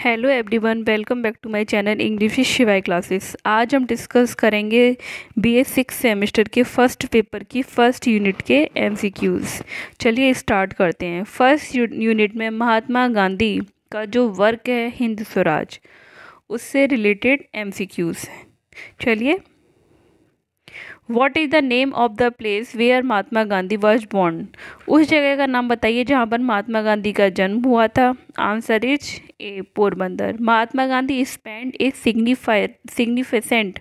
Hello everyone welcome back to my channel English Shivay classes आज हम discuss करेंगे BA six semester के first paper की फर्स्ट यूनिट के एमसीक्यूज़ चलिए स्टार्ट करते हैं फर्स्ट यूनिट में महात्मा गांधी का जो वर्क है हिंद स्वराज उससे रिलेटेड एमसीक्यूज़ सी चलिए what is the name of the place where Mahatma Gandhi was born उस जगह का नाम बताइए जहाँ पर महात्मा गांधी का जन्म हुआ था answer is A Porbandar Mahatma Gandhi spend a signify significant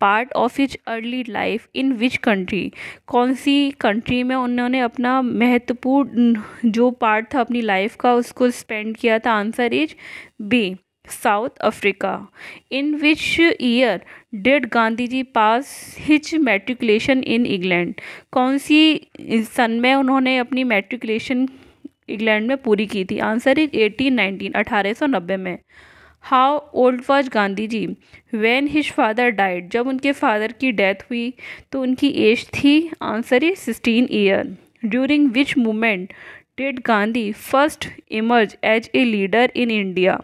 part of his early life in which country कौन सी कंट्री में उन्होंने अपना महत्वपूर्ण जो पार्ट था अपनी लाइफ का उसको स्पेंड किया था answer is B South Africa in which year did Gandhi ji pass his matriculation in England कौन सी सन में उन्होंने अपनी मेट्रिकुलेशन इंग्लैंड में पूरी की थी आंसर इज एटीन नाइनटीन अठारह सौ नब्बे में how old was Gandhi ji when his father died जब उनके फादर की डेथ हुई तो उनकी एज थी answer is sixteen year during which moment did Gandhi first emerge as a leader in India?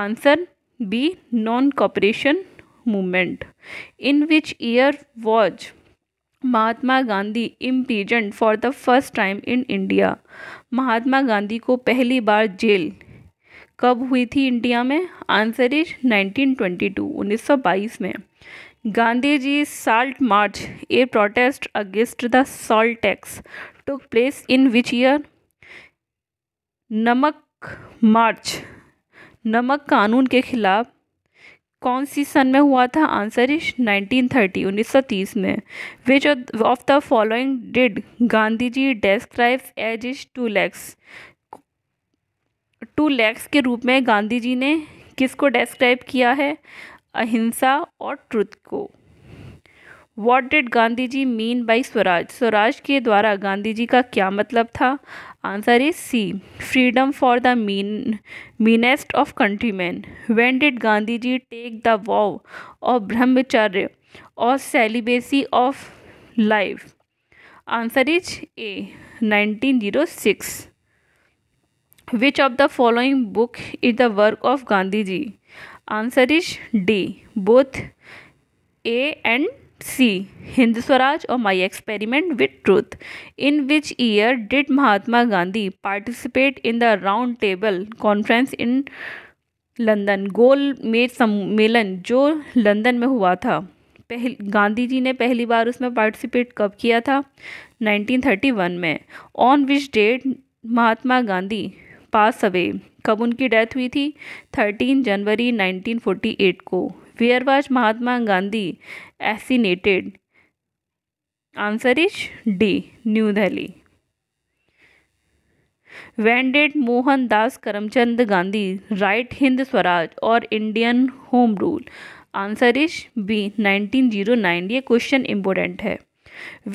Answer B. Non cooperation movement. In which year was Mahatma Gandhi imprisoned for the first time in India Mahatma Gandhi को पहली बार jail कब हुई थी India में answer is 1922 1922 में Gandhi ji salt march a protest against the salt tax took place in which year नमक march नमक कानून के खिलाफ कौन सी सन में हुआ था आंसर इज 1930 1930 में which of the following did Gandhi ji describe as is two lax two lax के रूप में गांधी जी ने किसको डेस्क्राइब किया है अहिंसा और ट्रुथ को what did Gandhi ji mean by swaraj swaraj के द्वारा गांधी जी का क्या मतलब था answer is C freedom for the mean meanest of countryman when did Gandhi ji take the vow of brahmacharya और celibacy of life answer is A 1906 which of the following book is the work of Gandhi ji answer is D both A and C Hind Swaraj और my experiment with truth in which year did Mahatma Gandhi participate in the round table conference in London गोल मेज सम्मेलन जो London में हुआ था पहल गांधी जी ने पहली बार उसमें पार्टिसिपेट कब किया था 1931 में on which date Mahatma Gandhi pass away कब उनकी डेथ हुई थी 13 जनवरी 1948 को where was Mahatma Gandhi assassinated answer is D New Delhi when did Mohandas Karamchand Gandhi write Hind Swaraj और Indian home rule answer is B nine ये क्वेश्चन इंपोर्टेंट है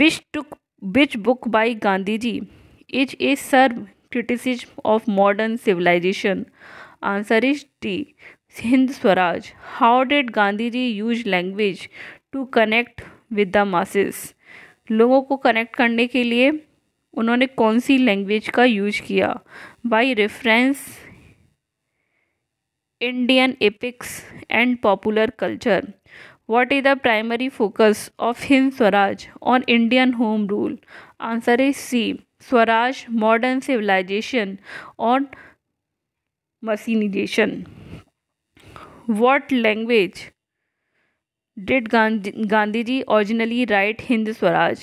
which took which book by Gandhi ji which is a severe criticism of modern civilisation answer is D Hind Swaraj how did Gandhi ji use language to connect with the masses लोगों को connect करने के लिए उन्होंने कौन सी लैंग्वेज का यूज किया by reference Indian epics and popular culture what is the primary focus of Hind Swaraj on Indian home rule answer is C swaraj modern civilisation और mechanisation what language did Gandhi ji originally write Hind Swaraj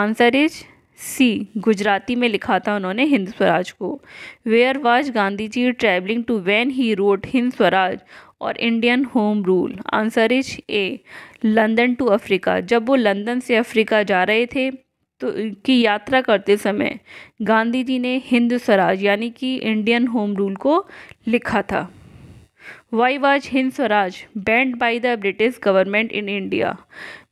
answer is C Gujarati में लिखा था उन्होंने हिंद स्वराज को where was Gandhi ji travelling to when he wrote Hind Swaraj और Indian home rule answer is A London to Africa जब वो London से अफ्रीका जा रहे थे तो की यात्रा करते समय गांधी जी ने हिंद स्वराज यानी कि इंडियन होम रूल को लिखा था why was Hind Swaraj banned by the British government in India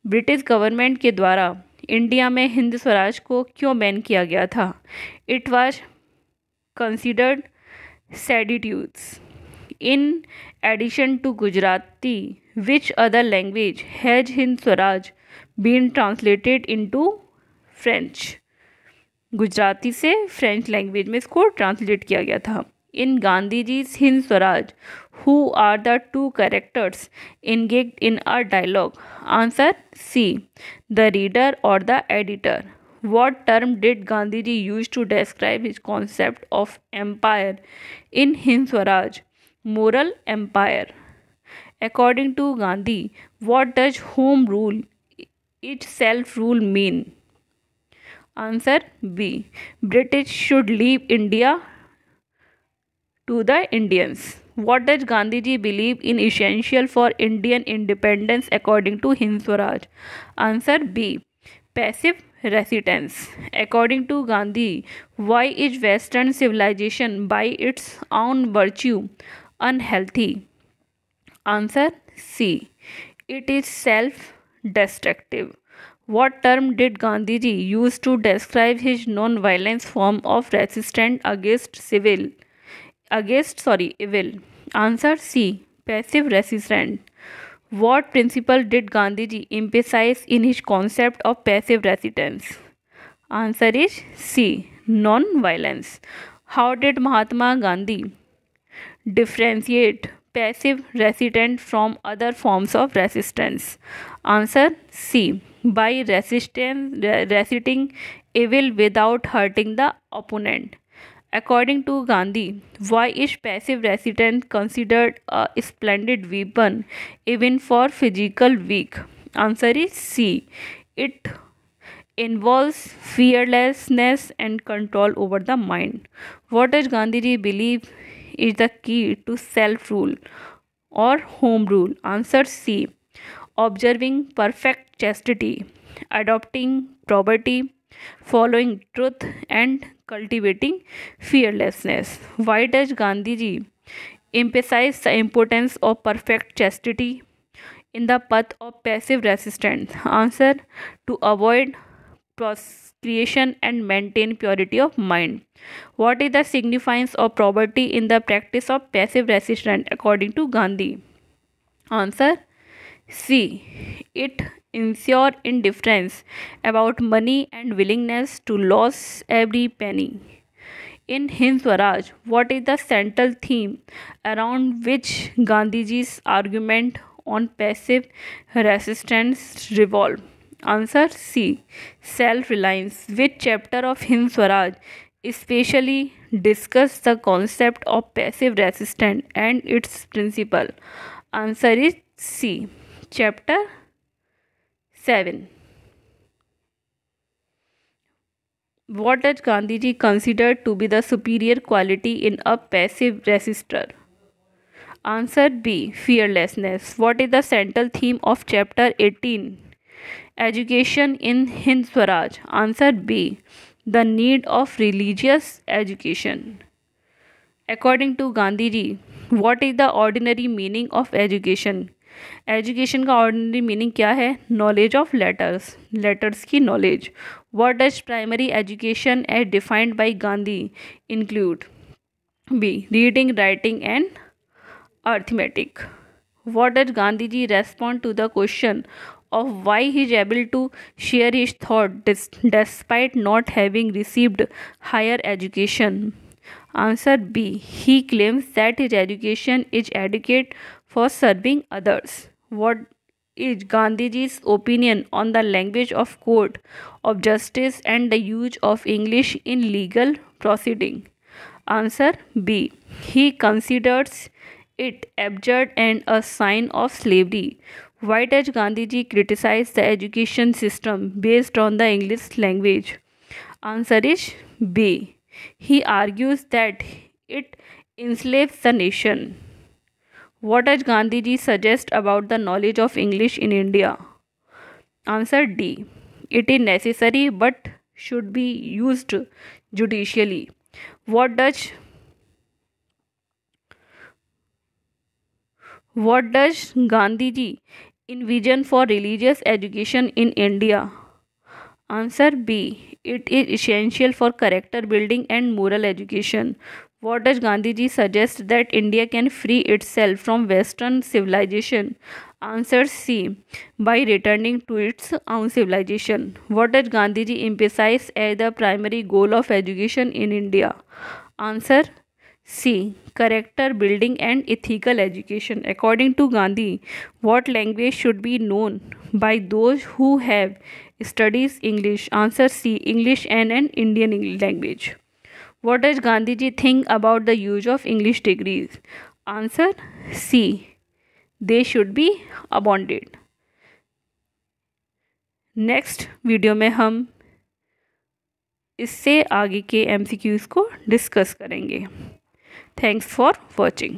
British government के द्वारा इंडिया में हिंद स्वराज को क्यों बैन किया गया था it was considered seditious in addition to Gujarati which other language has Hind Swaraj been translated into French Gujarati से फ्रेंच लैंग्वेज में इसको ट्रांसलेट किया गया था in Gandhiji's Hind Swaraj? Who are the two characters engaged in a dialogue? Answer C. The reader or the editor. What term did Gandhiji use to describe his concept of empire in Hind Swaraj? Moral empire. According to Gandhi, what does home rule itself rule mean? Answer B. British should leave India to the Indians. What does Gandhiji believe in essential for Indian independence according to Hinswaraj? Answer B. Passive resistance. According to Gandhi, why is Western civilization by its own virtue unhealthy? Answer C. It is self destructive. What term did Gandhiji use to describe his non violence form of resistance against civil against sorry evil answer c passive resistance what principle did gandhiji emphasize in his concept of passive resistance answer is c non violence how did mahatma gandhi differentiate passive resistance from other forms of resistance answer c by resistance resisting evil without hurting the opponent According to Gandhi, why is passive resistance considered a splendid weapon even for physical weak? Answer is C. It involves fearlessness and control over the mind. What does Gandhiji believe is the key to self rule or home rule? Answer C. Observing perfect chastity, adopting probity, following truth and cultivating fearlessness. Why does Gandhiji emphasize the importance of perfect chastity in the path of passive resistance? Answer to avoid proscription and maintain purity of mind. What is the significance of poverty in the practice of passive resistance according to Gandhi? Answer C. It insure indifference about money and willingness to lose every penny. In Hind Swaraj, what is the central theme around which Gandhiji's argument on passive resistance revolve? Answer C. Self reliance. Which chapter of Hind Swaraj especially discuss the concept of passive resistance and its principle? Answer is C. Chapter 7 What does Gandhiji consider to be the superior quality in a passive resistor? Answer B. Fearlessness. What is the central theme of chapter 18? Education in Hind Swaraj. Answer B. The need of religious education. According to Gandhiji, what is the ordinary meaning of education? Education का ordinary meaning क्या है knowledge of letters letters की knowledge word does primary education as defined by Gandhi include be reading writing and arithmetic what does Gandhi ji respond to the question of why he able to share his thought despite not having received higher education answer be he claims that his education is educate for serving others. What is Gandhiji's opinion on the language of court of justice and the use of English in legal proceeding? Answer B. He considers it abjured and a sign of slavery. Why does Gandhiji criticize the education system based on the English language? Answer is B. He argues that it enslaves the nation. What does Gandhiji suggest about the knowledge of English in India? Answer D. It is necessary but should be used judicially. What does What does Gandhiji envision for religious education in India? Answer B. It is essential for character building and moral education. What does Gandhiji suggest that India can free itself from Western civilization? Answer C. By returning to its own civilization. What does Gandhiji emphasize as the primary goal of education in India? Answer C. Character building and ethical education. According to Gandhi, what language should be known by those who have studies English? Answer C. English and an Indian language. What does Gandhiji think about the use of English degrees? Answer C. They should be abandoned. Next video में हम इससे आगे के MCQs को discuss करेंगे thanks for watching